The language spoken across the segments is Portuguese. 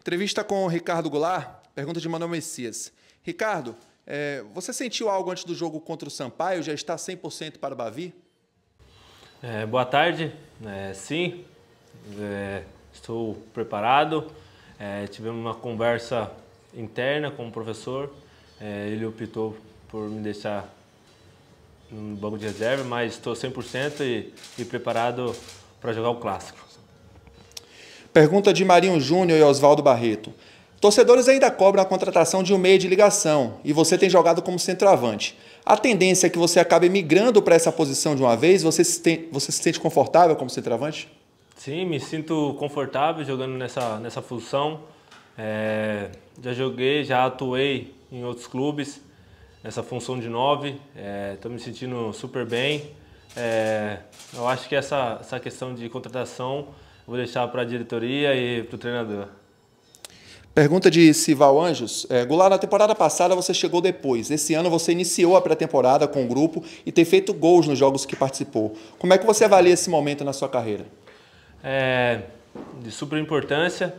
Entrevista com Ricardo Goulart, pergunta de Manuel Messias. Ricardo, é, você sentiu algo antes do jogo contra o Sampaio? Já está 100% para o Bavi? É, boa tarde. É, sim, é, estou preparado. É, tivemos uma conversa interna com o professor. É, ele optou por me deixar no banco de reserva, mas estou 100% e, e preparado para jogar o clássico. Pergunta de Marinho Júnior e Oswaldo Barreto. Torcedores ainda cobram a contratação de um meio de ligação e você tem jogado como centroavante. A tendência é que você acabe migrando para essa posição de uma vez. Você se, tem, você se sente confortável como centroavante? Sim, me sinto confortável jogando nessa, nessa função. É, já joguei, já atuei em outros clubes nessa função de nove. Estou é, me sentindo super bem. É, eu acho que essa, essa questão de contratação Vou deixar para a diretoria e para o treinador. Pergunta de Sival Anjos. É, Goulart, na temporada passada você chegou depois. Esse ano você iniciou a pré-temporada com o grupo e tem feito gols nos jogos que participou. Como é que você avalia esse momento na sua carreira? É, de super importância.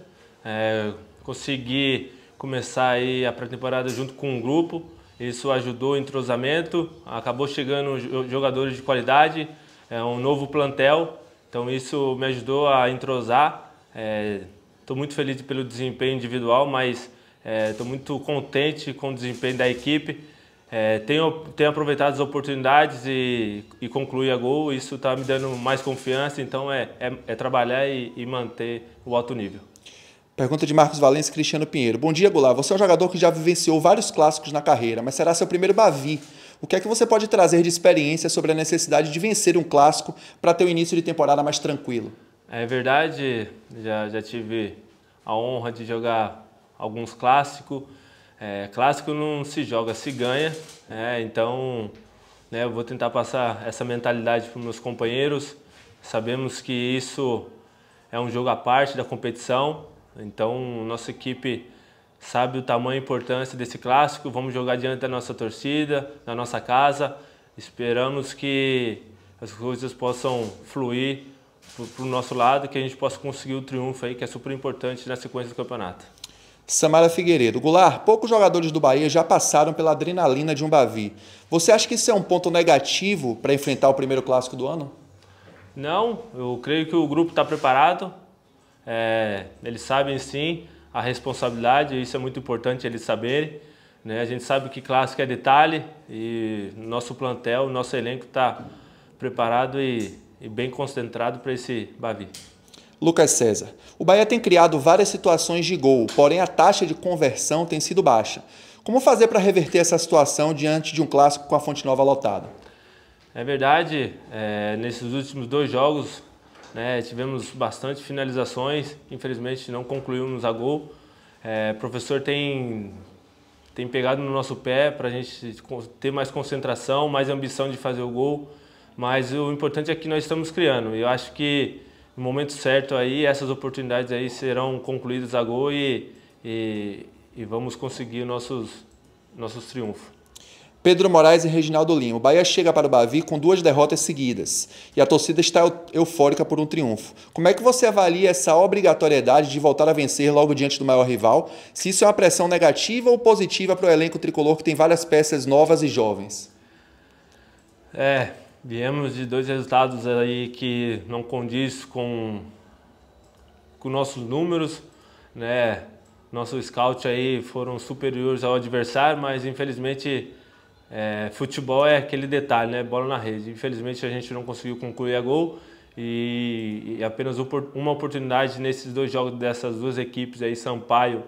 É, consegui começar aí a pré-temporada junto com o grupo. Isso ajudou o entrosamento. Acabou chegando jogadores de qualidade. É um novo plantel então isso me ajudou a entrosar. Estou é, muito feliz pelo desempenho individual, mas estou é, muito contente com o desempenho da equipe. É, tenho, tenho aproveitado as oportunidades e, e concluí a gol. Isso está me dando mais confiança, então é, é, é, trabalhar e, e manter o alto nível. Pergunta de Marcos Valença e Cristiano Pinheiro. Bom dia, Goulart. Você é um jogador que já vivenciou vários clássicos na carreira, mas será seu primeiro Bavi o que é que você pode trazer de experiência sobre a necessidade de vencer um clássico para ter o um início de temporada mais tranquilo? É verdade, já, já tive a honra de jogar alguns clássicos. É, clássico não se joga, se ganha. É, então, né, eu vou tentar passar essa mentalidade para os meus companheiros. Sabemos que isso é um jogo à parte da competição. Então, nossa equipe sabe o tamanho e importância desse clássico. Vamos jogar diante da nossa torcida, na nossa casa. Esperamos que as coisas possam fluir para o nosso lado, que a gente possa conseguir o triunfo aí, que é super importante na sequência do campeonato. Samara Figueiredo, Goulart, poucos jogadores do Bahia já passaram pela adrenalina de um Bavi. Você acha que isso é um ponto negativo para enfrentar o primeiro clássico do ano? Não, eu creio que o grupo está preparado. É, eles sabem sim a responsabilidade, isso é muito importante eles saberem. Né? A gente sabe que clássico é detalhe e nosso plantel, nosso elenco está preparado e, e, bem concentrado para esse Bavi. Lucas César, o Bahia tem criado várias situações de gol, porém a taxa de conversão tem sido baixa. Como fazer para reverter essa situação diante de um clássico com a Fonte Nova lotada? É verdade, é, nesses últimos dois jogos né? Tivemos bastante finalizações, infelizmente não concluímos a gol. É, o professor tem, tem pegado no nosso pé para a gente ter mais concentração, mais ambição de fazer o gol. Mas o importante é que nós estamos criando. Eu acho que no momento certo aí essas oportunidades aí serão concluídas a gol e, e, e vamos conseguir nossos, nossos triunfos. Pedro Moraes e Reginaldo Lima. O Bahia chega para o Bavi com duas derrotas seguidas e a torcida está eufórica por um triunfo. Como é que você avalia essa obrigatoriedade de voltar a vencer logo diante do maior rival? Se isso é uma pressão negativa ou positiva para o elenco tricolor que tem várias peças novas e jovens? É, viemos de dois resultados aí que não condiz com com nossos números, né? Nosso scout aí foram superiores ao adversário, mas infelizmente é, futebol é aquele detalhe, né? Bola na rede. Infelizmente a gente não conseguiu concluir a gol e, e apenas uma oportunidade nesses dois jogos dessas duas equipes aí, Sampaio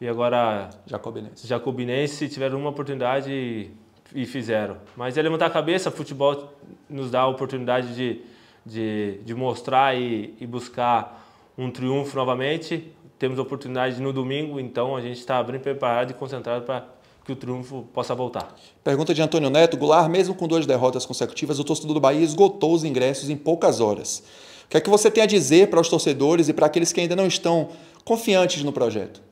e agora Jacobinense. Jacobinense tiveram uma oportunidade e, e fizeram. Mas é levantar a cabeça, futebol nos dá a oportunidade de, de, de mostrar e, e buscar um triunfo novamente. Temos oportunidade no domingo, então a gente está bem preparado e concentrado para que o triunfo possa voltar. Pergunta de Antônio Neto. Goulart, mesmo com duas derrotas consecutivas, o torcedor do Bahia esgotou os ingressos em poucas horas. O que é que você tem a dizer para os torcedores e para aqueles que ainda não estão confiantes no projeto?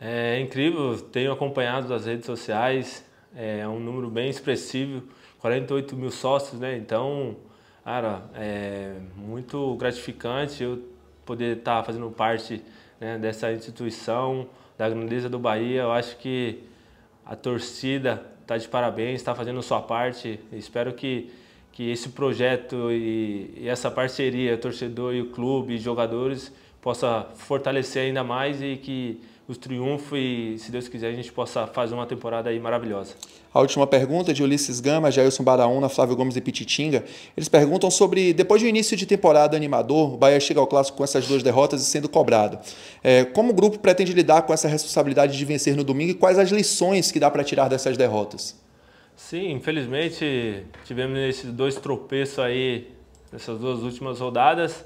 É incrível, tenho acompanhado das redes sociais, é um número bem expressivo, 48 mil sócios, né? Então, cara, é muito gratificante eu poder estar fazendo parte né, dessa instituição, da grandeza do Bahia. Eu acho que a torcida está de parabéns, está fazendo sua parte. Espero que, que esse projeto e, e essa parceria, torcedor e o clube e jogadores, possa fortalecer ainda mais e que os triunfos e, se Deus quiser, a gente possa fazer uma temporada aí maravilhosa. A última pergunta é de Ulisses Gama, Jailson Baraúna, Flávio Gomes e Pititinga. Eles perguntam sobre, depois do início de temporada animador, o Bahia chega ao Clássico com essas duas derrotas e sendo cobrado. É, como o grupo pretende lidar com essa responsabilidade de vencer no domingo e quais as lições que dá para tirar dessas derrotas? Sim, infelizmente tivemos esses dois tropeços aí nessas duas últimas rodadas,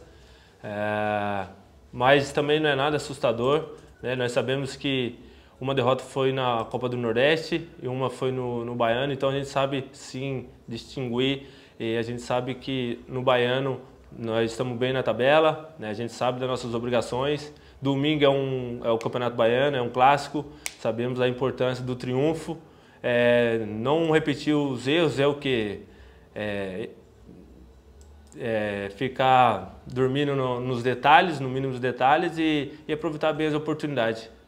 é, mas também não é nada assustador né? Nós sabemos que uma derrota foi na Copa do Nordeste e uma foi no, no Baiano, então a gente sabe sim distinguir e a gente sabe que no Baiano nós estamos bem na tabela, né? a gente sabe das nossas obrigações. Domingo é, um, é o Campeonato Baiano, é um clássico, sabemos a importância do triunfo. É, não repetir os erros é o que? É, é, ficar dormindo no, nos detalhes, no mínimo dos detalhes e, e aproveitar bem as oportunidades.